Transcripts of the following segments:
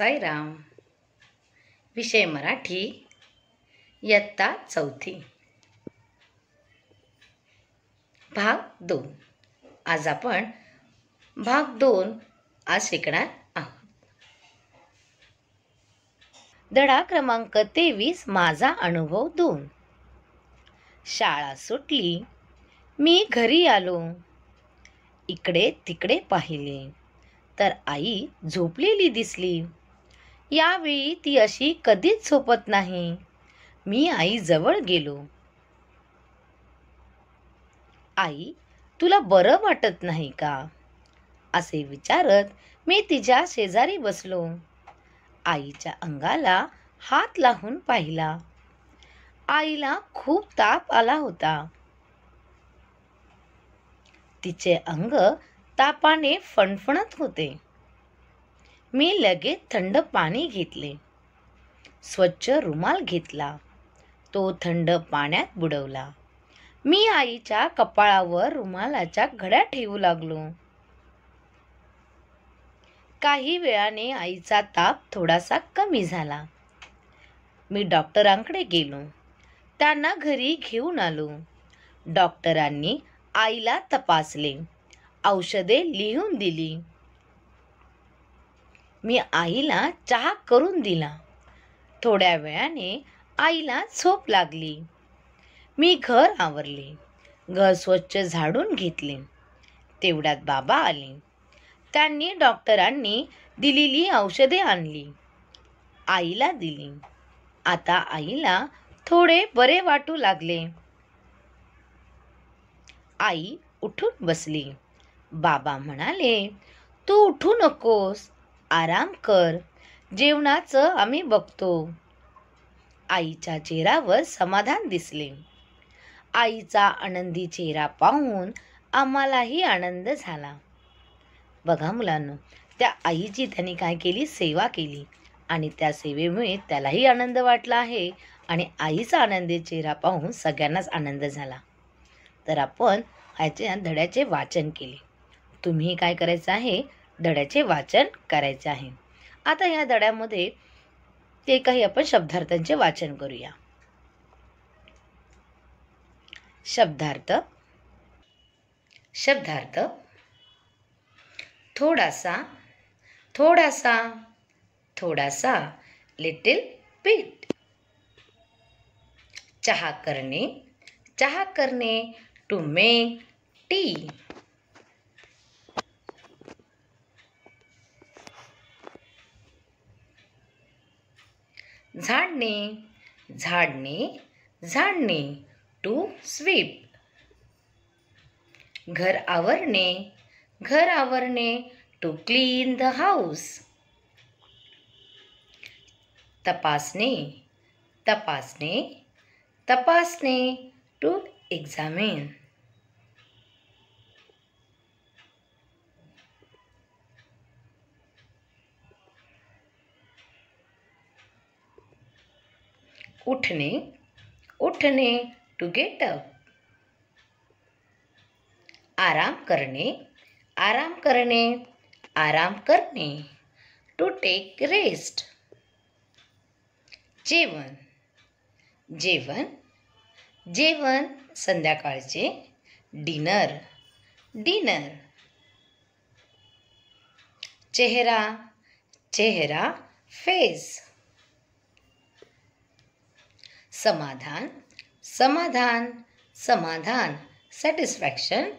साईराम विषय मराठी इयत्ता चौथी भाग दोन आज आपण भाग दोन आज शिकणार आहोत धडा क्रमांक तेवीस माझा अनुभव दोन शाळा सुटली मी घरी आलो इकडे तिकडे पाहिले तर आई झोपलेली दिसली यावेळी ती अशी कधीच झोपत नाही मी आई जवळ गेलो आई तुला बरं वाटत नाही का असे विचारत मी तिच्या शेजारी बसलो आईच्या अंगाला हात लावून पाहिला आईला खूप ताप आला होता तिचे अंग तापाने फणफणत होते मी लगेच थंड पाणी घेतले स्वच्छ रुमाल घेतला तो थंड पाण्यात बुडवला मी आईच्या कपाळावर रुमालाच्या घड्या ठेवू लागलो काही वेळाने आईचा ताप थोडासा कमी झाला मी डॉक्टरांकडे गेलो त्यांना घरी घेऊन आलो डॉक्टरांनी आईला तपासले औषधे लिहून दिली मी आईला चहा करून दिला थोड्या वेळाने आईला झोप लागली मी घर आवरले घर स्वच्छ झाडून घेतले तेवढ्यात बाबा आले त्यांनी डॉक्टरांनी दिलेली औषधे आणली आईला दिली आता आईला थोडे बरे वाटू लागले आई उठून बसली बाबा म्हणाले तू उठू नकोस आराम कर जेवणाचं आम्ही बघतो आईच्या चेहऱ्यावर समाधान दिसले आईचा आनंदी चेहरा पाहून आम्हालाही आनंद झाला बघा मुलांनो त्या आईची त्यांनी काय केली सेवा केली आणि त्या सेवेमुळे त्यालाही आनंद वाटला आहे आणि आईचा आनंदी चेहरा पाहून सगळ्यांनाच आनंद झाला तर आपण ह्याच्या धड्याचे वाचन केले तुम्ही काय करायचं आहे धड्याचे वाचन करायचे आहे आता या धड्यामध्ये ते काही आपण शब्दार्थांचे वाचन करूया शब्दार्थ शब्दार्थ थोडासा थोडासा थोडासा लिटिल पीट चहा करणे चहा करणे टू मेक टी झाडणे झाडणे झाडणे टू स्वीप घर आवरणे घर आवरणे टू क्लीन द हाऊस तपासणे तपासणे तपासणे टू एक्झामिन उठणे उठणे टू गेट अप आराम करणे आराम करणे आराम करणे टू टेक रेस्ट जेवण जेवण जेवण संध्याकाळचे डिनर डिनर चेहरा चेहरा फेस समाधान समाधान समाधान सॅटिस्फॅक्शन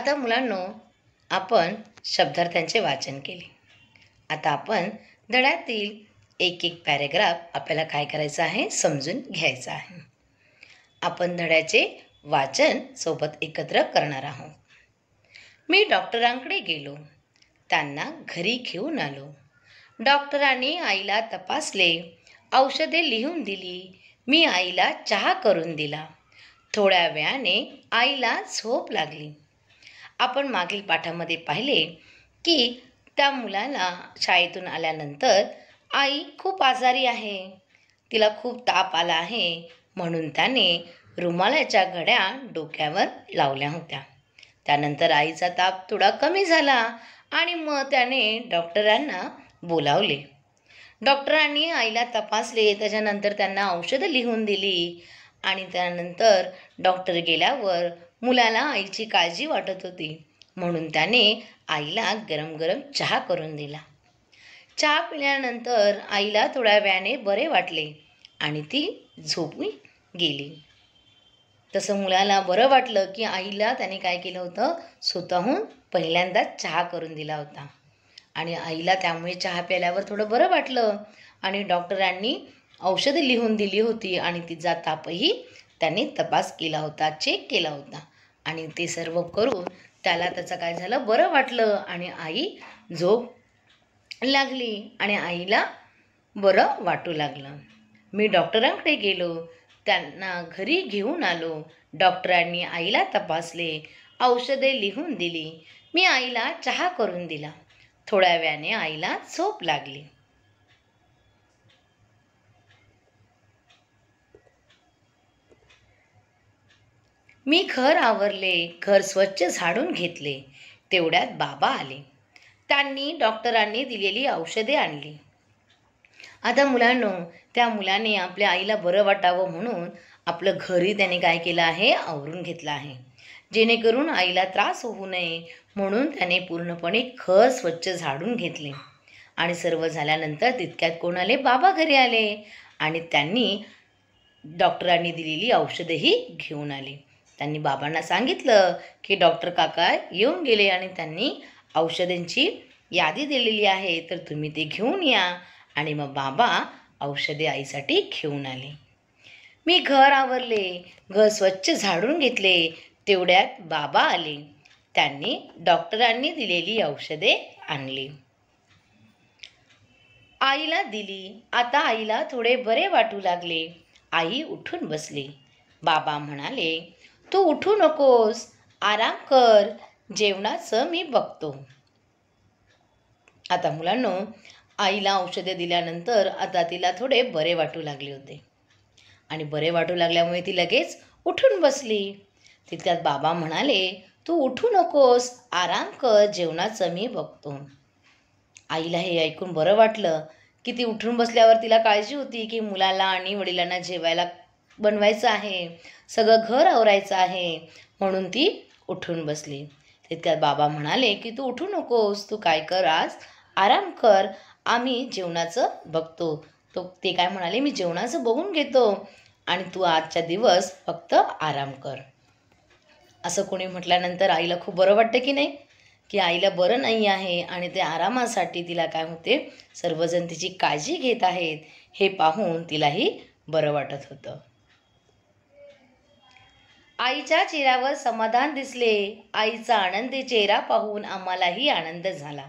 आता मुलांनो आपण शब्दार्थांचे वाचन केले आता आपण धड्यातील एक एक पॅरेग्राफ आपल्याला काय करायचं आहे समजून घ्यायचं आहे आपण धड्याचे वाचन सोबत एकत्र करणार आहोत मी डॉक्टरांकडे गेलो त्यांना घरी घेऊन आलो डॉक्टरांनी आईला तपासले औषधे लिहून दिली मी आईला चहा करून दिला थोड्या वेळाने आईला झोप लागली आपण मागील पाठामध्ये पाहिले की त्या मुलाला शाळेतून आल्यानंतर आई खूप आजारी आहे तिला खूप ताप आला आहे म्हणून त्याने रुमालाच्या घड्या डोक्यावर लावल्या होत्या त्यानंतर आईचा ताप थोडा कमी झाला आणि मग त्याने डॉक्टरांना बोलावले डॉक्टरांनी आईला तपासले त्याच्यानंतर त्यांना औषधं लिहून दिली आणि त्यानंतर डॉक्टर गेल्यावर मुलाला आईची काळजी वाटत होती म्हणून त्याने आईला गरम गरम चहा करून दिला चहा पिल्यानंतर आईला थोड्या वेळाने बरे वाटले आणि ती झोपून गेली तसं मुलाला बरं वाटलं की आईला त्याने काय केलं होतं स्वतःहून पहिल्यांदाच चहा करून दिला होता आणि आईला त्यामुळे चहा प्याल्यावर थोडं बरं वाटलं आणि डॉक्टरांनी औषधं लिहून दिली होती आणि तिचा तापही त्यांनी तपास केला होता चेक केला होता आणि ते सर्व करून त्याला त्याचं काय झालं बरं वाटलं आणि आई झोप लागली आणि आईला बरं वाटू लागलं मी डॉक्टरांकडे गेलो त्यांना घरी घेऊन आलो डॉक्टरांनी आईला तपासले औषधे लिहून दिली मी आईला चहा करून दिला थोड्या वेळाने आईला झोप लागली मी घर आवरले घर स्वच्छ झाडून घेतले तेवढ्यात बाबा आले त्यांनी डॉक्टरांनी दिलेली औषधे आणली आता मुलांनो त्या मुलाने आपल्या आईला बरं वाटावं म्हणून आपलं घरी त्याने काय केलं आहे आवरून घेतलं आहे जेणेकरून आईला त्रास होऊ नये म्हणून त्याने पूर्णपणे घर स्वच्छ झाडून घेतले आणि सर्व झाल्यानंतर तितक्यात कोण आले बाबा घरी आले आणि त्यांनी डॉक्टरांनी दिलेली औषधंही घेऊन आले त्यांनी बाबांना सांगितलं की डॉक्टर काका येऊन गेले आणि त्यांनी औषधांची यादी दिलेली आहे तर तुम्ही ते घेऊन या आणि मग बाबा औषधे आईसाठी घेऊन आले मी घर आवरले घर स्वच्छ झाडून घेतले तेवढ्यात बाबा आले त्यांनी डॉक्टरांनी दिलेली औषधे आणली आईला दिली आता आईला थोडे बरे वाटू लागले आई उठून बसली बाबा म्हणाले तू उठू नकोस आराम कर जेवणाचं मी बघतो आता मुलांनो आईला औषधे दिल्यानंतर आता तिला थोडे बरे वाटू लागले होते आणि बरे वाटू लागल्यामुळे ती लगेच उठून बसली तितक्यात बाबा म्हणाले तू उठू नकोस आराम कर जेवणाचं मी बघतो आईला हे ऐकून बरं वाटलं की ती उठून बसल्यावर तिला काळजी होती की मुलाला आणि वडिलांना जेवायला बनवायचं आहे सगळं घर आवरायचं आहे म्हणून ती उठून बसली तितक्यात बाबा म्हणाले की तू उठू नकोस तू काय कर आज आराम कर आम्ही जेवणाचं बघतो तो ते काय म्हणाले मी जेवणाचं बघून घेतो आणि तू आजचा दिवस फक्त आराम कर असं कोणी म्हटल्यानंतर आईला खूप बरं वाटतं की नाही की आईला बरं नाही आहे आणि ते आरामासाठी तिला काय होते सर्वजण तिची काळजी घेत आहेत हे पाहून तिलाही बरं वाटत होतं आईच्या चेहऱ्यावर समाधान दिसले आईचा आनंदी चेहरा पाहून आम्हालाही आनंद झाला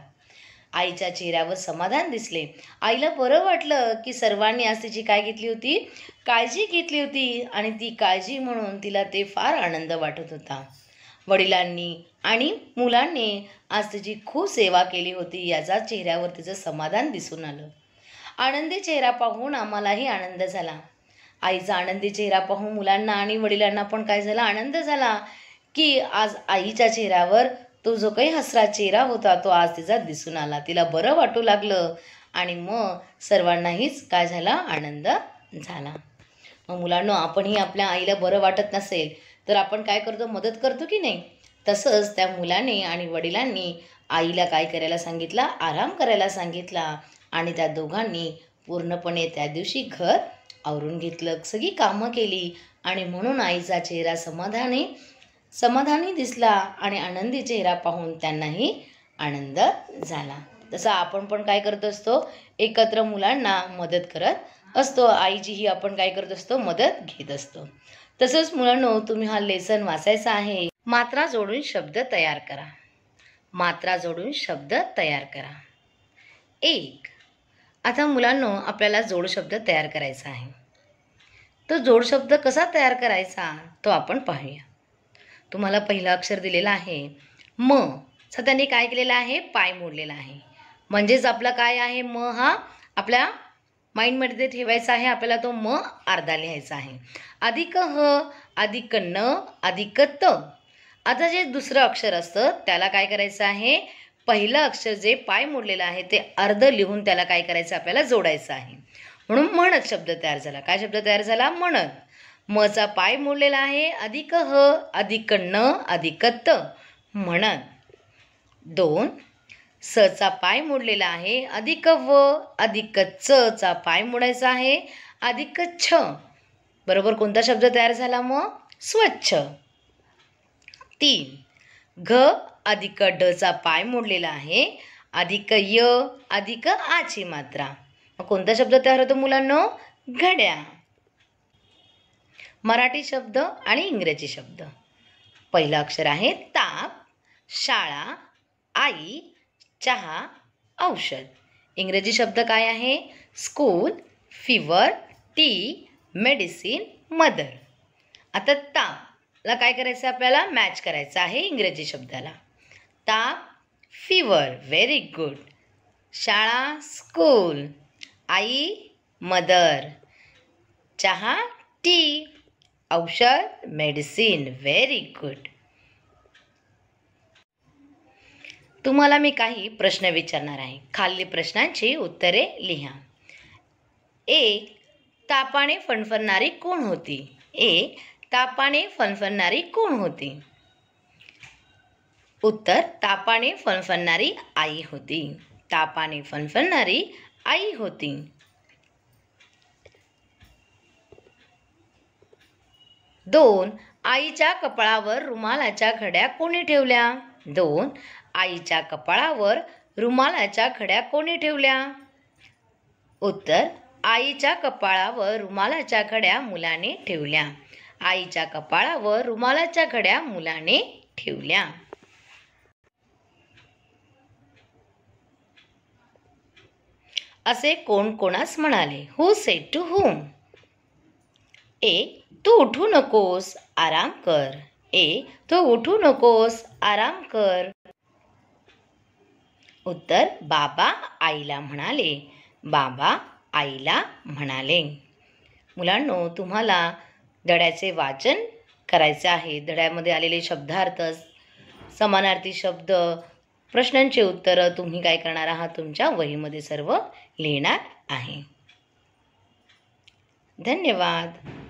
आईच्या चेहऱ्यावर समाधान दिसले आईला बरं वाटलं की सर्वांनी आज तिची काय घेतली होती काळजी घेतली होती आणि ती काळजी म्हणून तिला ते फार आनंद वाटत होता वडिलांनी आणि मुलांनी आज तिची खूप सेवा केली होती याचा चेहऱ्यावर तिचं समाधान दिसून आलं आनंदी चेहरा पाहून आम्हालाही आनंद झाला आईचा आनंदी चेहरा पाहून मुलांना आणि वडिलांना पण काय झालं आनंद झाला की आज आईच्या चेहऱ्यावर तो जो काही हसरा चेहरा होता तो आज तिचा दिसून आला तिला बरं वाटू लागलं आणि मग सर्वांनाहीच काय झाला आनंद झाला मग मुलांना आपणही आपल्या आईला बरं वाटत नसेल तर आपण काय करतो मदत करतो की नाही तसंच त्या मुलाने आणि वडिलांनी आईला काय करायला सांगितला आराम करायला सांगितला आणि त्या दोघांनी पूर्णपणे त्या दिवशी घर आवरून घेतलं सगळी कामं केली आणि म्हणून आईचा चेहरा समाधानी समाधानी दिसला आणि आनंदी चेहरा पाहून त्यांनाही आनंद झाला तसं आपण पण काय करत असतो एकत्र मुलांना मदत करत असतो आईचीही आपण काय करत असतो मदत घेत असतो तसंच मुलांनो तुम्ही हा लेसन वाचायचा आहे मात्रा जोडून शब्द तयार करा मात्रा जोडून शब्द तयार करा एक आता मुलांनो आपल्याला जोड शब्द तयार करायचा आहे तो जोड शब्द कसा तयार करायचा तो आपण पाहूया तुम्हाला पहिलं अक्षर दिलेलं आहे म त्यांनी काय केलेलं आहे पाय मोडलेला आहे म्हणजेच आपला काय आहे म हा आपल्या माइंडमध्ये ठेवायचा आहे आपल्याला तो म अर्धा लिहायचा आहे अधिक ह अधिक न अधिक त आता जे दुसरं अक्षर असतं त्याला काय करायचं आहे पहिलं अक्षर जे पाय मोडलेलं आहे ते अर्ध लिहून त्याला काय करायचं आपल्याला जोडायचं आहे म्हणून म्हणत शब्द तयार झाला काय शब्द तयार झाला म्हणत म चा पाय मोडलेला आहे अधिक ह अधिक न अधिक त म्हणन दोन चा पाय मोडलेला आहे अधिक व अधिक च चा पाय मोडायचा आहे अधिक छ बरोबर कोणता शब्द तयार झाला मग स्वच्छ तीन घ अधिक ड चा पाय मोडलेला आहे अधिक य अधिक आची मात्रा मग कोणता शब्द तयार होतो मुलांना घड्या मराठी शब्द आणि इंग्रजी शब्द पहिलं अक्षर आहे ताप शाळा आई चहा औषध इंग्रजी शब्द काय आहे school fever tea medicine mother आता तापला काय करायचं आपल्याला मॅच करायचं आहे इंग्रजी शब्दाला ताप फिवर व्हेरी गुड शाळा स्कूल आई मदर चहा टी औषध मेडिसिन व्हेरी गुड तुम्हाला मी काही प्रश्न विचारणार आहे खाली प्रश्नांची उत्तरे लिहा एक तापाने फणफणणारी कोण होती ए तापाने फणफणणारी कोण होती उत्तर तापाने फणफणणारी आई होती तापाने फणफणणारी आई होती दोन आईच्या कपाळावर रुमालाच्या घड्या कोणी ठेवल्या दोन आईच्या कपाळावर रुमालाच्या घड्या कोणी ठेवल्या उत्तर आईच्या कपाळावर रुमालाच्या घड्या मुलाने ठेवल्या आईच्या कपाळावर रुमालाच्या घड्या मुलाने ठेवल्या असे कोण कोणास म्हणाले हु सेट टू हुम एक तू उठू नकोस आराम कर ए तू उठू नकोस आराम कर उत्तर बाबा आईला म्हणाले बाबा आईला म्हणाले मुलांनो तुम्हाला धड्याचे वाचन करायचे आहे धड्यामध्ये आलेले शब्दार्थ समानार्थी शब्द प्रश्नांचे उत्तर तुम्ही काय करणार आहात तुमच्या वहीमध्ये सर्व लिहिणार आहे धन्यवाद